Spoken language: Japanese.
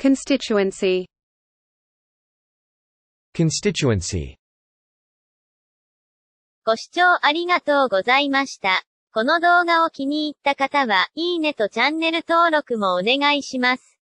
Constituency Constituency ご視聴ありがとうございました。この動画を気に入った方は、いいねとチャンネル登録もお願いします。